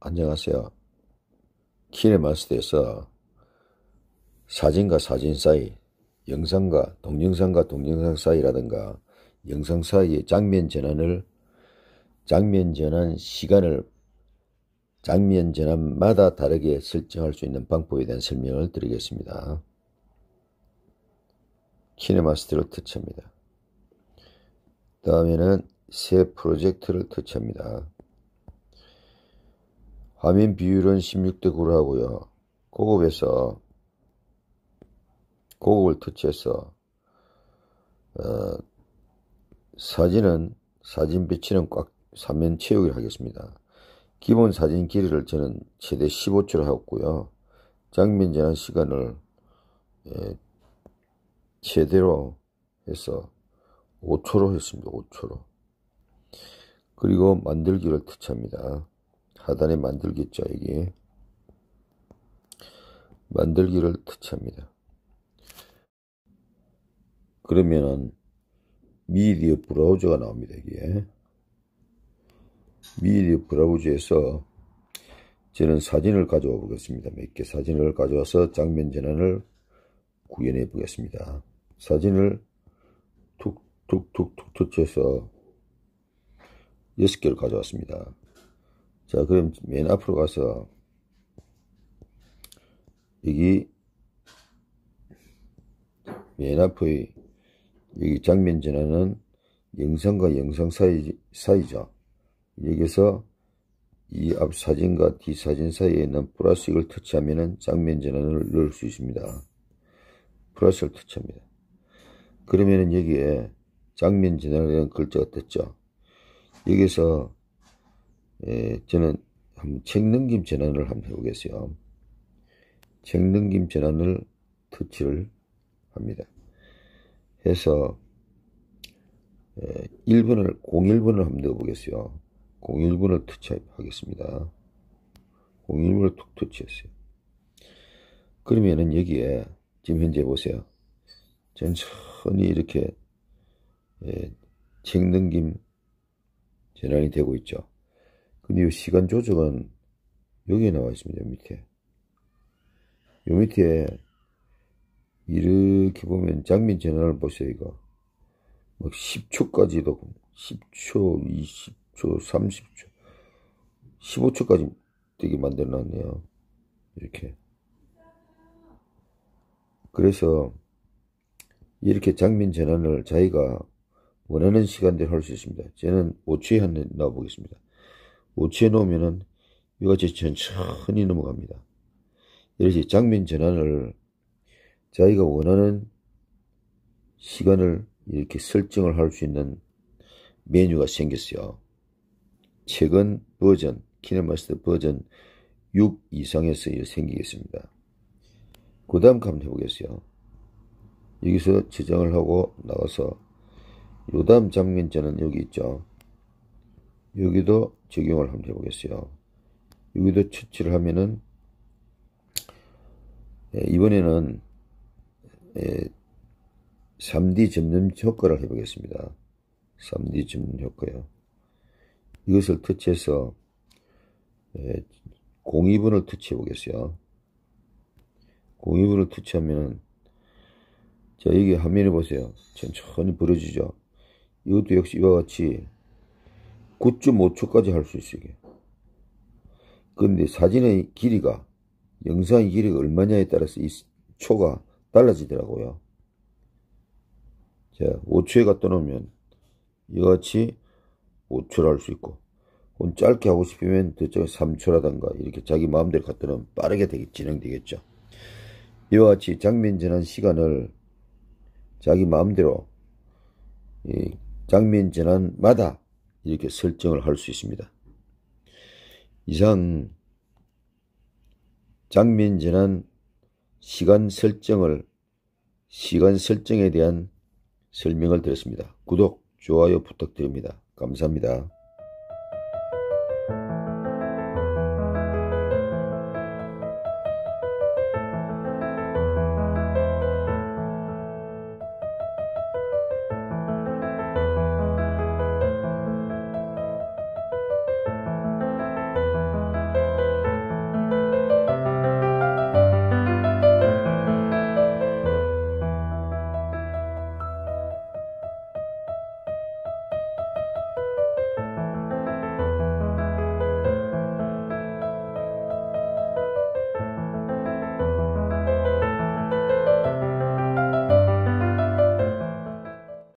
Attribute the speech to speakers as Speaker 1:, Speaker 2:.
Speaker 1: 안녕하세요. 키네마스터에서 사진과 사진 사이, 영상과 동영상과 동영상 사이라든가 영상 사이의 장면 전환을 장면 전환 시간을 장면 전환마다 다르게 설정할 수 있는 방법에 대한 설명을 드리겠습니다. 키네마스터로 터치합니다. 다음에는 새 프로젝트를 터치합니다. 화면 비율은 16대 9로 하고요. 고급에서 고급을 터치해서 어, 사진은 사진 배치는 꽉 사면 채우기를 하겠습니다. 기본 사진 길이를 저는 최대 15초로 하고요. 장면 전환 시간을 예, 최대로 해서 5초로 했습니다. 5초로. 그리고 만들기를 터치합니다. 하단에 만들기 있죠, 에게 만들기를 터치합니다. 그러면은 미디어 브라우저가 나옵니다. 이게 미디어 브라우저에서 저는 사진을 가져와 보겠습니다. 몇 개 사진을 가져와서 장면 전환을 구현해 보겠습니다. 사진을 툭툭 툭툭 터치해서 6 개를 가져왔습니다. 자, 그럼 맨 앞으로 가서 여기 맨 앞의 여기 장면 전환은 영상과 영상 사이, 사이죠. 여기서 이 앞 사진과 뒤 사진 사이에 있는 플러스을 터치하면 장면 전환을 넣을 수 있습니다. 플러스을 터치합니다. 그러면은 여기에 장면 전환이라는 글자가 떴죠. 여기서 예, 저는 한번 책넘김 전환을 한번 해보겠어요. 책넘김 전환을 터치를 합니다. 해서 예, 1번을 01번을 한번 넣어보겠어요. 01번을 터치하겠습니다. 01번을 툭 터치했어요. 그러면은 여기에 지금 현재 보세요. 천천히 이렇게 예, 책넘김 재난이 되고 있죠. 근데 이 시간 조정은 여기에 나와 있습니다. 밑에. 요 밑에 이렇게 보면 장민 재난을 보세요. 이거. 막 10초까지도 10초, 20초, 30초, 15초까지 되게 만들어놨네요. 이렇게. 그래서 이렇게 장민 재난을 자기가 원하는 시간대로 할 수 있습니다. 저는 5초에한대 넣어보겠습니다. 5초에 넣으면은 이같이 천천히 넘어갑니다. 이렇게 장면 전환을 자기가 원하는 시간을 이렇게 설정을 할 수 있는 메뉴가 생겼어요. 최근 버전, 키네마스터 버전 6 이상에서 생기겠습니다. 그 다음 한번 해보겠어요. 여기서 저장을 하고 나가서 요 다음 장면자는 여기 있죠. 여기도 적용을 한번 해보겠어요. 여기도 처치를 하면은 예, 이번에는 3D 예, 점점 효과를 해보겠습니다. 3D 점점 효과요. 이것을 터치해서 02번을 예, 터치해 보겠어요. 02번을 터치하면은 자 여기 화면을 보세요. 천천히 벌어지죠. 이것도 역시 이와 같이 9.5초까지 할 수 있어요. 그런데 사진의 길이가 영상의 길이가 얼마냐에 따라서 이 초가 달라지더라고요. 자, 5초에 갖다 놓으면 이와 같이 5초를 할 수 있고 혹은 짧게 하고 싶으면 대체 3초라던가 이렇게 자기 마음대로 갖다 놓으면 빠르게 되게 진행되겠죠. 이와 같이 장면 전환 시간을 자기 마음대로 장면 전환마다 이렇게 설정을 할 수 있습니다. 이상 장면 전환 시간 설정을 시간 설정에 대한 설명을 드렸습니다. 구독, 좋아요 부탁드립니다. 감사합니다.